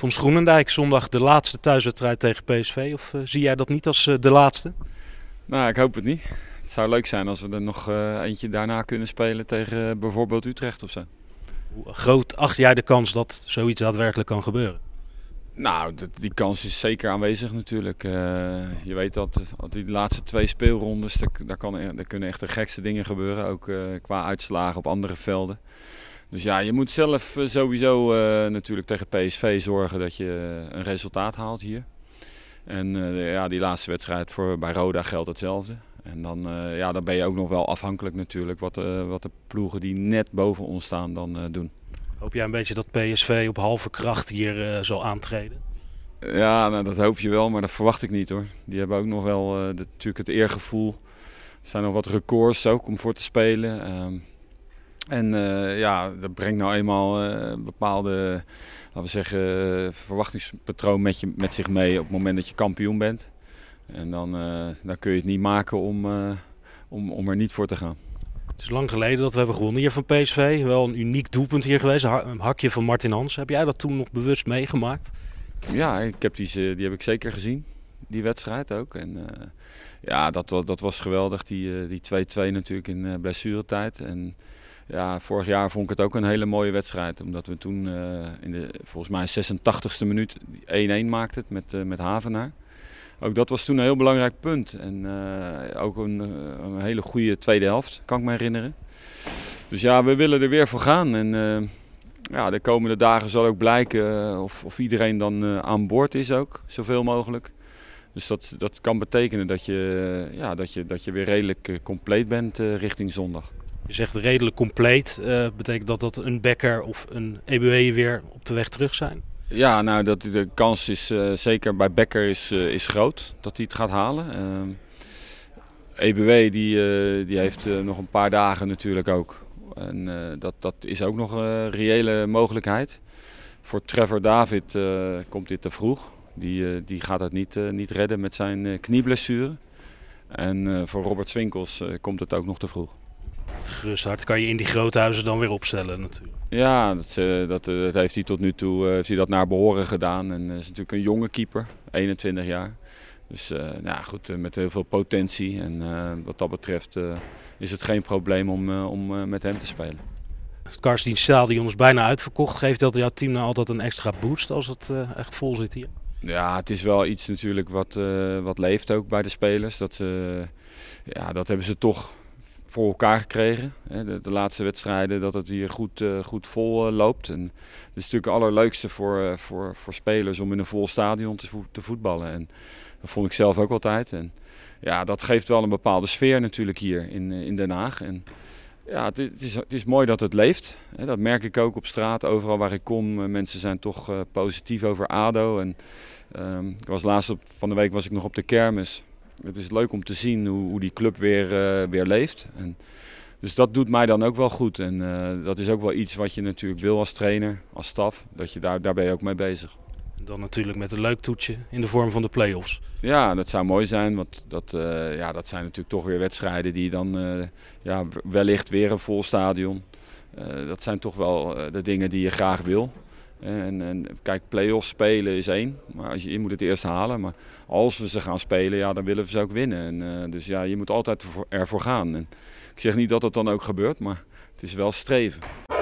Vons Groenendijk zondag de laatste thuiswedstrijd tegen PSV. Of eh, zie jij dat niet als eh, de laatste? Nou, ik hoop het niet. Het zou leuk zijn als we er nog eh, eentje daarna kunnen spelen tegen bijvoorbeeld Utrecht of zo. Hoe groot acht jij de kans dat zoiets daadwerkelijk kan gebeuren? Nou, die kans is zeker aanwezig natuurlijk. je weet dat die laatste twee speelrondes, daar, kan, e-, kunnen echt de gekste dingen gebeuren. Ook qua uitslagen op andere velden. Dus ja, je moet zelf eh, sowieso eh, natuurlijk tegen PSV zorgen dat je eh, een resultaat haalt hier. En ja, die laatste wedstrijd voor, bij Roda geldt hetzelfde. En dan, ja, dan ben je ook nog wel afhankelijk natuurlijk wat, wat de ploegen die net boven ons staan dan doen. Hoop jij een beetje dat PSV op halve kracht hier zal aantreden? Ja, nou, dat hoop je wel, maar dat verwacht ik niet hoor. Die hebben ook nog wel natuurlijk het eergevoel. Er zijn nog wat records ook om voor te spelen. Ehm, en eh, ja, dat brengt nou eenmaal een eh, bepaalde, laten we zeggen, eh, verwachtingspatroon met, je, met zich mee op het moment dat je kampioen bent. En dan, dan kun je het niet maken om, om, om er niet voor te gaan. Het is lang geleden dat we hebben gewonnen hier van PSV. Wel een uniek doelpunt hier geweest, een hakje van Martin Hans. Heb jij dat toen nog bewust meegemaakt? Ja, ik heb die, die heb ik zeker gezien, die wedstrijd ook. En, ja, dat, dat was geweldig, die 2-2 natuurlijk in blessuretijd. En, ja, vorig jaar vond ik het ook een hele mooie wedstrijd. Omdat we toen eh, in de volgens mij 86e minuut 1-1 maakten met, eh, met Havenaar. Ook dat was toen een heel belangrijk punt. En eh, ook een, hele goede tweede helft, kan ik me herinneren. Dus ja, we willen er weer voor gaan. En ja, de komende dagen zal ook blijken of, of iedereen dan aan boord is ook, zoveel mogelijk. Dus dat, dat kan betekenen dat je, ja, dat, je, dat je weer redelijk compleet bent richting zondag. Je zegt redelijk compleet. Eh, betekent dat dat een Becker of een EBW weer op de weg terug zijn? Ja, nou, dat, de kans is eh, zeker bij Becker is, eh, is groot dat hij het gaat halen. EBW die, die heeft nog een paar dagen natuurlijk ook. En dat, dat is ook nog een reële mogelijkheid. Voor Trevor David komt dit te vroeg. Die, die gaat het niet, niet redden met zijn knieblessure. En voor Robert Swinkels komt het ook nog te vroeg het gerust kan je in die grote huizen dan weer opstellen natuurlijk. Ja, dat, eh, eh, dat, heeft hij tot nu toe eh, heeft hij dat naar behoren gedaan. En is natuurlijk een jonge keeper, 21 jaar. Dus nou goed, met heel veel potentie. En wat dat betreft is het geen probleem om, om met hem te spelen. Het staal die ons bijna uitverkocht. Geeft dat jouw team nou altijd een extra boost als het echt vol zit hier? Ja, het is wel iets natuurlijk wat, wat leeft ook bij de spelers. Dat, ze, ja, dat hebben ze toch voor elkaar gekregen. De, de, laatste wedstrijden, dat het hier goed, eh, goed vol eh, loopt. En het is natuurlijk het allerleukste voor, eh, voor, voor spelers om in een vol stadion te, te, voetballen. En dat vond ik zelf ook altijd. En ja, dat geeft wel een bepaalde sfeer natuurlijk hier in, in Den Haag. En ja, het, is, het is mooi dat het leeft. Dat merk ik ook op straat, overal waar ik kom. Mensen zijn toch positief over ADO. En, ehm, ik was laatst van de week was ik nog op de kermis het is leuk om te zien hoe, hoe die club weer, eh, weer leeft. En, dus dat doet mij dan ook wel goed. En eh, dat is ook wel iets wat je natuurlijk wil als trainer, als staf. Dat je daar, daar ben je ook mee bezig. En dan natuurlijk met een leuk toetje in de vorm van de play-offs. Ja, dat zou mooi zijn. Want dat, eh, ja, dat zijn natuurlijk toch weer wedstrijden die dan ja, wellicht weer een vol stadion. dat zijn toch wel de dingen die je graag wil. En, en, kijk, play off spelen is één, maar als je, je moet het eerst halen. Maar als we ze gaan spelen, ja, dan willen we ze ook winnen. En, eh, dus ja, je moet altijd ervoor gaan. ik zeg niet dat dat dan ook gebeurt, maar het is wel streven.